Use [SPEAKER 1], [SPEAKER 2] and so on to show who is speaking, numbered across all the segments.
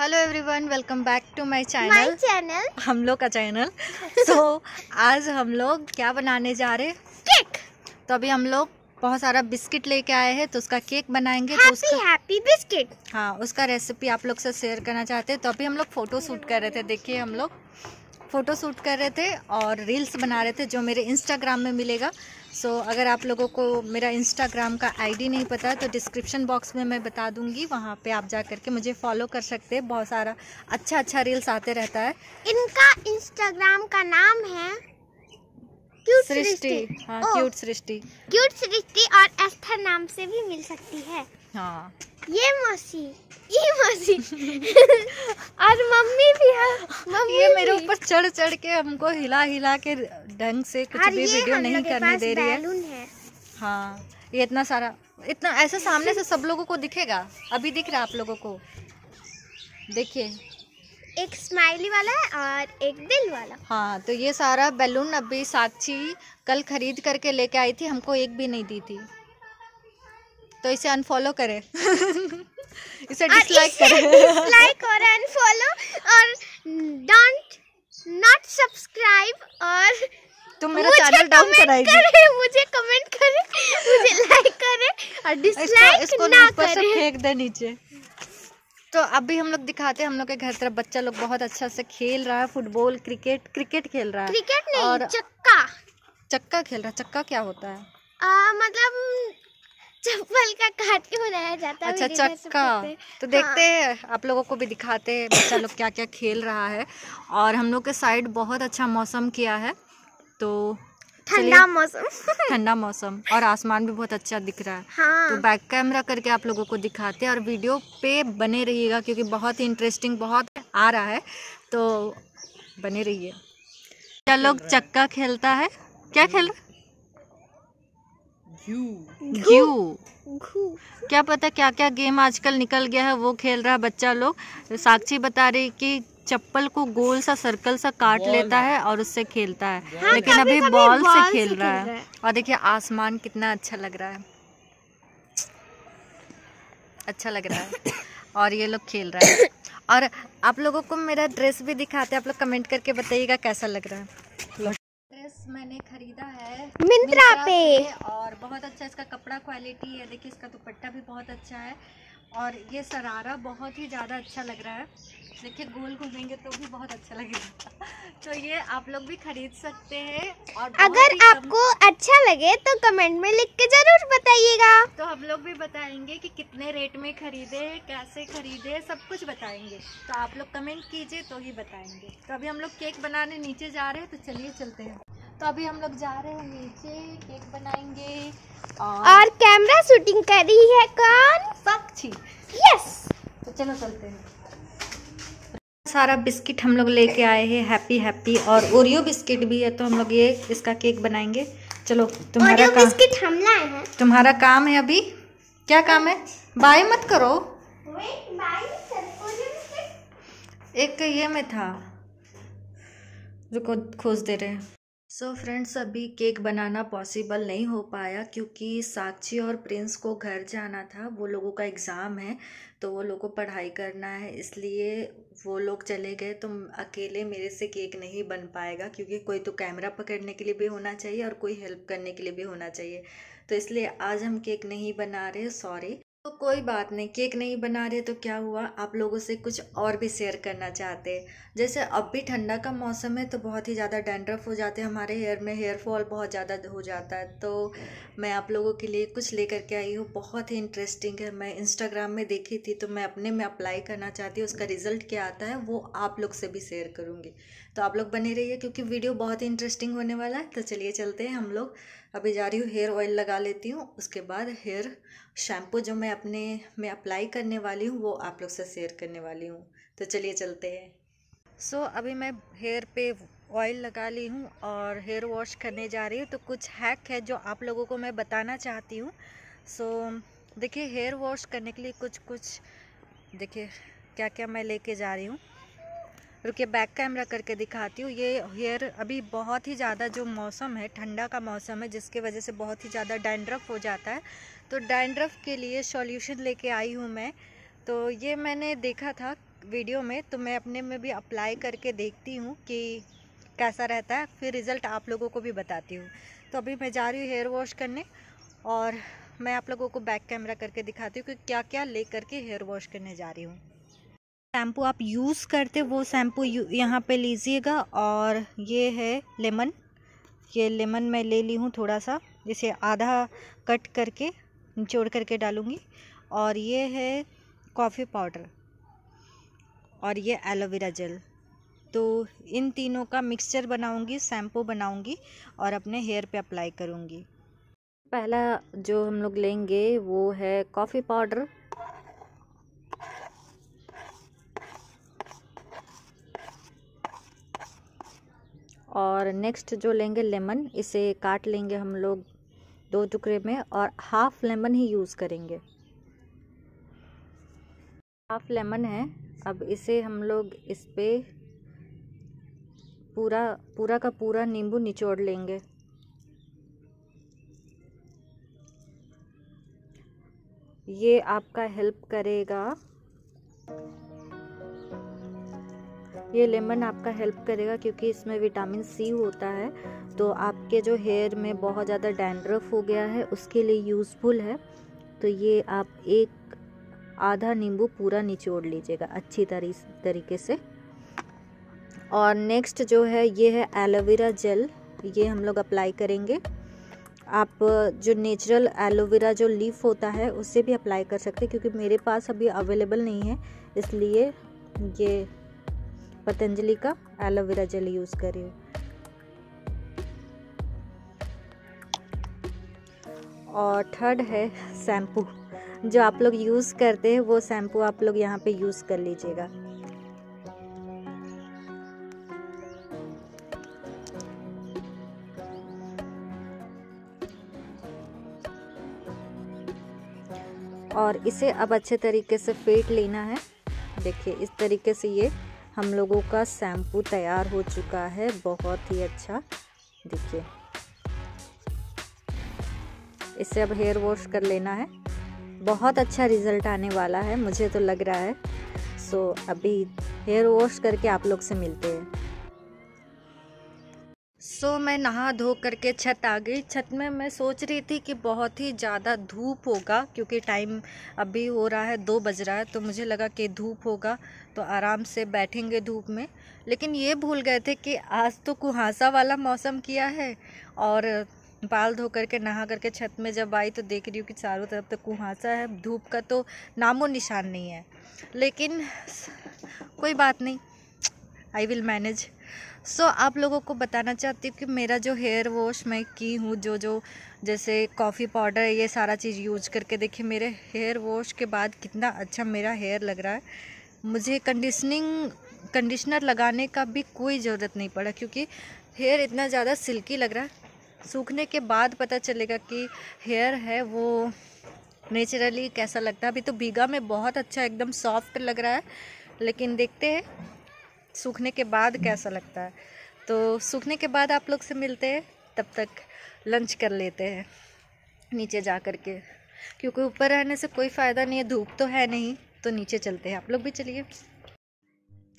[SPEAKER 1] Hello everyone welcome back to my channel channel हम लोग का चैनल सो so, आज हम लोग क्या बनाने जा रहे केक तो अभी हम लोग बहुत सारा बिस्किट लेके आए हैं तो उसका केक बनाएंगे तो happy, तो उसका हैप्पी बिस्किट हाँ उसका रेसिपी आप लोग से शेयर करना चाहते हैं तो अभी हम लोग फोटो शूट कर रहे थे देखिए हम लोग फ़ोटो शूट कर रहे थे और रील्स बना रहे थे जो मेरे इंस्टाग्राम में मिलेगा सो so, अगर आप लोगों को मेरा इंस्टाग्राम का आईडी नहीं पता तो डिस्क्रिप्शन बॉक्स में मैं बता दूंगी वहाँ पे आप जा करके मुझे फॉलो कर सकते हैं बहुत सारा अच्छा अच्छा रील्स आते रहता है इनका इंस्टाग्राम का नाम है
[SPEAKER 2] सृष्टि हाँ क्यूट
[SPEAKER 1] सृष्टि क्यूट सृष्टि और एस्थर नाम से भी मिल सकती है हाँ ये मौसी ये मौसी और मम्मी भी है मम्मी ये मेरे ऊपर चढ़ चढ़ के हमको हिला हिला के ढंग से कुछ भी वीडियो नहीं करने दे रही है हाँ ये इतना सारा इतना ऐसे सामने से सब लोगों को दिखेगा अभी दिख रहा है आप लोगों को देखिए एक स्माइली वाला है और एक दिल वाला हाँ तो ये सारा बैलून अभी साक्षी कल खरीद करके लेके आई थी हमको एक भी नहीं दी थी तो इसे अनफॉलो करें इसे डिसलाइक करें डिसलाइक और अनफॉलो और डोंट नॉट सब्सक्राइब और
[SPEAKER 2] तुम तो मेरा चैनल डाउन कराएगी करे,
[SPEAKER 1] मुझे कमेंट करें मुझे लाइक करें और डिसलाइक इसको ना करें से फेंक दे नीचे तो अभी हम लोग दिखाते हैं हम लोग के घर तरफ बच्चा लोग बहुत अच्छा से खेल रहा है फुटबॉल क्रिकेट क्रिकेट खेल रहा है क्रिकेट नहीं और चक्का चक्का खेल रहा है चक्का क्या होता है आ, मतलब चप्पल का काट के बनाया जाता है अच्छा चक्का तो देखते हाँ। हैं आप लोगों को भी दिखाते हैं बच्चा लोग क्या क्या खेल रहा है और हम लोग के साइड बहुत अच्छा मौसम किया है तो ठंडा मौसम ठंडा मौसम और आसमान भी बहुत अच्छा दिख रहा है हाँ। तो बैक कैमरा करके आप लोगों को दिखाते हैं और वीडियो पे बने रहिएगा क्योंकि बहुत ही इंटरेस्टिंग बहुत आ रहा है तो बने रहिए क्या लोग चक्का खेलता है क्या खेल रहा है घू क्या पता क्या क्या गेम आजकल निकल गया है वो खेल रहा है बच्चा लोग साक्षी बता रही कि चप्पल को गोल सा सर्कल सा काट लेता है और उससे खेलता है हाँ, लेकिन अभी बॉल, से खेल, से रहा, खेल रहा है और देखिए आसमान कितना अच्छा लग रहा है अच्छा लग रहा है और ये लोग खेल रहा है और आप लोगों को मेरा ड्रेस भी दिखाते हैं आप लोग कमेंट करके बताइएगा कैसा लग रहा है ड्रेस मैंने खरीदा है मिंत्रा पे बहुत अच्छा इसका कपड़ा क्वालिटी है देखिए इसका दुपट्टा भी बहुत अच्छा है और ये सरारा बहुत ही ज़्यादा अच्छा लग रहा है देखिए गोल घूमेंगे तो भी बहुत अच्छा लगेगा तो ये आप लोग भी खरीद सकते हैं और अगर आपको अच्छा लगे तो कमेंट में लिख के जरूर बताइएगा तो हम लोग भी बताएंगे कि कितने रेट में खरीदे कैसे खरीदे सब कुछ बताएंगे तो आप लोग कमेंट कीजिए तो ही बताएंगे तो अभी हम लोग केक बनाने नीचे जा रहे हैं तो चलिए चलते हैं तो अभी हम लोग जा रहे हैं नीचे केक बनाएंगे और, और कैमरा शूटिंग कर रही है कौन पक्षी यस तो चलो चलते हैं सारा बिस्किट हम लोग लेके आए हैं हैप्पी हैप्पी और ओरियो बिस्किट भी है तो हम लोग ये इसका केक बनाएंगे चलो तुम्हारा काम बिस्किट हम लाए हैं तुम्हारा काम है अभी क्या काम है बाय मत करो एक ये में था जो खोज दे रहे हैं सो so फ्रेंड्स अभी केक बनाना पॉसिबल नहीं हो पाया क्योंकि साक्षी और प्रिंस को घर जाना था वो लोगों का एग्ज़ाम है तो वो लोगों को पढ़ाई करना है इसलिए वो लोग चले गए तो अकेले मेरे से केक नहीं बन पाएगा क्योंकि कोई तो कैमरा पकड़ने के लिए भी होना चाहिए और कोई हेल्प करने के लिए भी होना चाहिए तो इसलिए आज हम केक नहीं बना रहे सॉरी तो कोई बात नहीं केक नहीं बना रहे तो क्या हुआ आप लोगों से कुछ और भी शेयर करना चाहते जैसे अब भी ठंडा का मौसम है तो बहुत ही ज़्यादा डेंड्रफ हो जाते हैं हमारे हेयर में हेयर फॉल बहुत ज़्यादा हो जाता है तो मैं आप लोगों के लिए कुछ लेकर के आई हूँ बहुत ही इंटरेस्टिंग है मैं इंस्टाग्राम में देखी थी तो मैं अपने में अप्लाई करना चाहती हूँ उसका रिजल्ट क्या आता है वो आप लोग से भी शेयर करूँगी तो आप लोग बने रहिए क्योंकि वीडियो बहुत ही इंटरेस्टिंग होने वाला है तो चलिए चलते हैं हम लोग अभी जा रही हूँ हेयर ऑयल लगा लेती हूँ उसके बाद हेयर शैम्पू जो मैं अपने में अप्लाई करने वाली हूँ वो आप लोग से शेयर करने वाली हूँ तो चलिए चलते हैं सो so, अभी मैं हेयर पे ऑयल लगा ली हूँ और हेयर वॉश करने जा रही हूँ तो कुछ हैक है जो आप लोगों को मैं बताना चाहती हूँ सो so, देखिए हेयर वॉश करने के लिए कुछ कुछ देखिए क्या क्या मैं लेके जा रही हूँ रुकिए बैक कैमरा करके दिखाती हूँ ये हेयर अभी बहुत ही ज़्यादा जो मौसम है ठंडा का मौसम है जिसके वजह से बहुत ही ज़्यादा डैंड्रफ हो जाता है तो डैंड्रफ के लिए सॉल्यूशन लेके आई हूँ मैं तो ये मैंने देखा था वीडियो में तो मैं अपने में भी अप्लाई करके देखती हूँ कि कैसा रहता है फिर रिज़ल्ट आप लोगों को भी बताती हूँ तो अभी मैं जा रही हूँ हेयर वॉश करने और मैं आप लोगों को बैक कैमरा करके दिखाती हूँ कि क्या क्या ले करके हेयर वॉश करने जा रही हूँ शैम्पू आप यूज़ करते वो शैम्पू यहाँ पे लीजिएगा और ये है लेमन ये लेमन मैं ले ली हूँ थोड़ा सा इसे आधा कट करके निचोड़ करके डालूँगी और ये है कॉफ़ी पाउडर और ये एलोवेरा जेल तो इन तीनों का मिक्सचर बनाऊँगी शैम्पू बनाऊँगी और अपने हेयर पे अप्लाई करूँगी पहला जो हम लोग लेंगे वो है कॉफ़ी पाउडर और नेक्स्ट जो लेंगे लेमन इसे काट लेंगे हम लोग दो टुकड़े में और हाफ़ लेमन ही यूज़ करेंगे हाफ लेमन है अब इसे हम लोग इस पर पूरा पूरा का पूरा नींबू निचोड़ लेंगे ये आपका हेल्प करेगा ये लेमन आपका हेल्प करेगा क्योंकि इसमें विटामिन सी होता है तो आपके जो हेयर में बहुत ज़्यादा डैंड्रफ हो गया है उसके लिए यूज़फुल है तो ये आप एक आधा नींबू पूरा निचोड़ लीजिएगा अच्छी तरी तरीके से और नेक्स्ट जो है ये है एलोवेरा जेल ये हम लोग अप्लाई करेंगे आप जो नेचुरल एलोवेरा जो लीफ होता है उससे भी अप्लाई कर सकते हैं क्योंकि मेरे पास अभी अवेलेबल नहीं है इसलिए ये पतंजलि का एलोवेरा जेल यूज़ कर और थर्ड है शैम्पू जो आप लोग यूज़ करते हैं वो शैम्पू आप लोग यहाँ पे यूज़ कर लीजिएगा और इसे अब अच्छे तरीके से फेट लेना है देखिए इस तरीके से ये हम लोगों का शैम्पू तैयार हो चुका है बहुत ही अच्छा देखिए इसे अब हेयर वॉश कर लेना है बहुत अच्छा रिज़ल्ट आने वाला है मुझे तो लग रहा है सो अभी हेयर वॉश करके आप लोग से मिलते हैं सो मैं नहा धो करके छत आ गई छत में मैं सोच रही थी कि बहुत ही ज़्यादा धूप होगा क्योंकि टाइम अभी हो रहा है दो बज रहा है तो मुझे लगा कि धूप होगा तो आराम से बैठेंगे धूप में लेकिन ये भूल गए थे कि आज तो कुहासा वाला मौसम किया है और बाल धो करके नहा करके छत में जब आई तो देख रही हूँ कि चारों तरफ तो कुहासा है धूप का तो नामो निशान नहीं है लेकिन कोई बात नहीं I will manage so so, आप लोगों को बताना चाहती हूँ कि मेरा जो हेयर वॉश मैं की हूँ जो जो जैसे कॉफ़ी पाउडर ये सारा चीज़ यूज करके देखिए मेरे हेयर वॉश के बाद कितना अच्छा मेरा हेयर लग रहा है मुझे कंडीशनिंग कंडीशनर लगाने का भी कोई ज़रूरत नहीं पड़ा क्योंकि हेयर इतना ज़्यादा सिल्की लग रहा है सूखने के बाद पता चलेगा कि हेयर है वो नेचुरली कैसा लगता है अभी तो भीगा में बहुत अच्छा एकदम सॉफ्ट लग रहा है लेकिन देखते हैं सूखने के बाद कैसा लगता है तो सूखने के बाद आप लोग से मिलते हैं तब तक लंच कर लेते हैं नीचे जा कर के क्योंकि ऊपर रहने से कोई फ़ायदा नहीं है धूप तो है नहीं तो नीचे चलते हैं आप लोग भी चलिए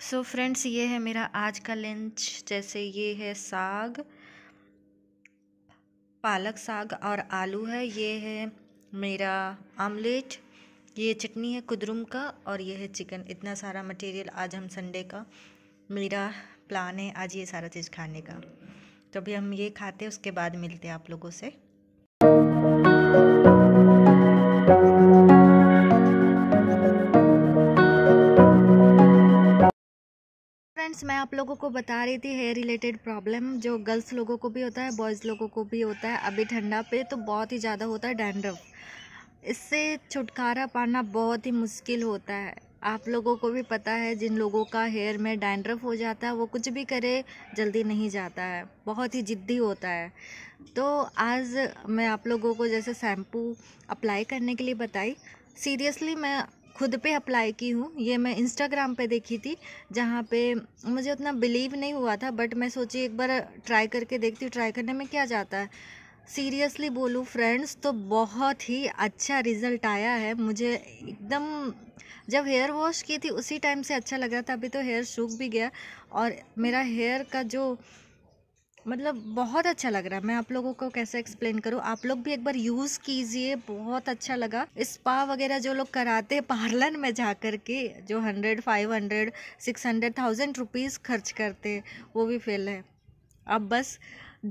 [SPEAKER 1] सो so फ्रेंड्स ये है मेरा आज का लंच जैसे ये है साग पालक साग और आलू है ये है मेरा आमलेट ये चटनी है कुदरुम का और ये है चिकन इतना सारा मटेरियल आज हम संडे का मेरा प्लान है आज ये सारा चीज़ खाने का तो अभी हम ये खाते हैं उसके बाद मिलते हैं आप लोगों से फ्रेंड्स मैं आप लोगों को बता रही थी हेयर रिलेटेड प्रॉब्लम जो गर्ल्स लोगों को भी होता है बॉयज़ लोगों को भी होता है अभी ठंडा पे तो बहुत ही ज़्यादा होता है डैंड्रफ इससे छुटकारा पाना बहुत ही मुश्किल होता है आप लोगों को भी पता है जिन लोगों का हेयर में डैंड्रफ हो जाता है वो कुछ भी करे जल्दी नहीं जाता है बहुत ही ज़िद्दी होता है तो आज मैं आप लोगों को जैसे शैम्पू अप्लाई करने के लिए बताई सीरियसली मैं खुद पे अप्लाई की हूँ ये मैं इंस्टाग्राम पे देखी थी जहाँ पे मुझे उतना बिलीव नहीं हुआ था बट मैं सोची एक बार ट्राई करके देखती हूँ ट्राई करने में क्या जाता है सीरियसली बोलूँ फ्रेंड्स तो बहुत ही अच्छा रिज़ल्ट आया है मुझे एकदम जब हेयर वॉश की थी उसी टाइम से अच्छा लग रहा था अभी तो हेयर सूख भी गया और मेरा हेयर का जो मतलब बहुत अच्छा लग रहा है मैं आप लोगों को कैसे एक्सप्लेन करूँ आप लोग भी एक बार यूज़ कीजिए बहुत अच्छा लगा स्पा वगैरह जो लोग कराते हैं पार्लर में जा कर के जो hundred five hundred six hundred thousand rupees खर्च करते वो भी फेल है अब बस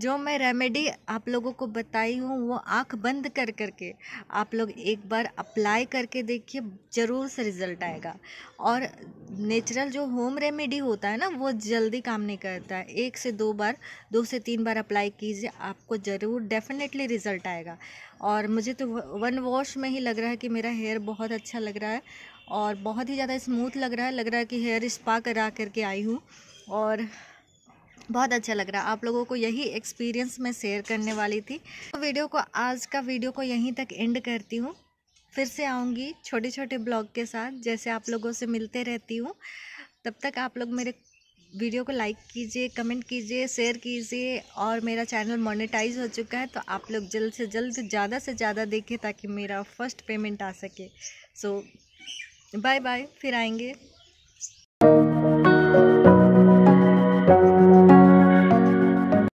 [SPEAKER 1] जो मैं रेमेडी आप लोगों को बताई हूँ वो आँख बंद कर करके आप लोग एक बार अप्लाई करके देखिए ज़रूर से रिज़ल्ट आएगा और नेचुरल जो होम रेमेडी होता है ना वो जल्दी काम नहीं करता है एक से दो बार दो से तीन बार अप्लाई कीजिए आपको ज़रूर डेफिनेटली रिज़ल्ट आएगा और मुझे तो वन वॉश में ही लग रहा है कि मेरा हेयर बहुत अच्छा लग रहा है और बहुत ही ज़्यादा स्मूथ लग रहा है लग रहा है कि हेयर स्पा करा करके आई हूँ और बहुत अच्छा लग रहा आप लोगों को यही एक्सपीरियंस मैं शेयर करने वाली थी तो वीडियो को आज का वीडियो को यहीं तक एंड करती हूँ फिर से आऊँगी छोटे छोटे ब्लॉग के साथ जैसे आप लोगों से मिलते रहती हूँ तब तक आप लोग मेरे वीडियो को लाइक कीजिए कमेंट कीजिए शेयर कीजिए और मेरा चैनल मोनेटाइज हो चुका है तो आप लोग जल्द से जल्द ज़्यादा से ज़्यादा देखें ताकि मेरा फर्स्ट पेमेंट आ सके सो बाय बाय फिर आएंगे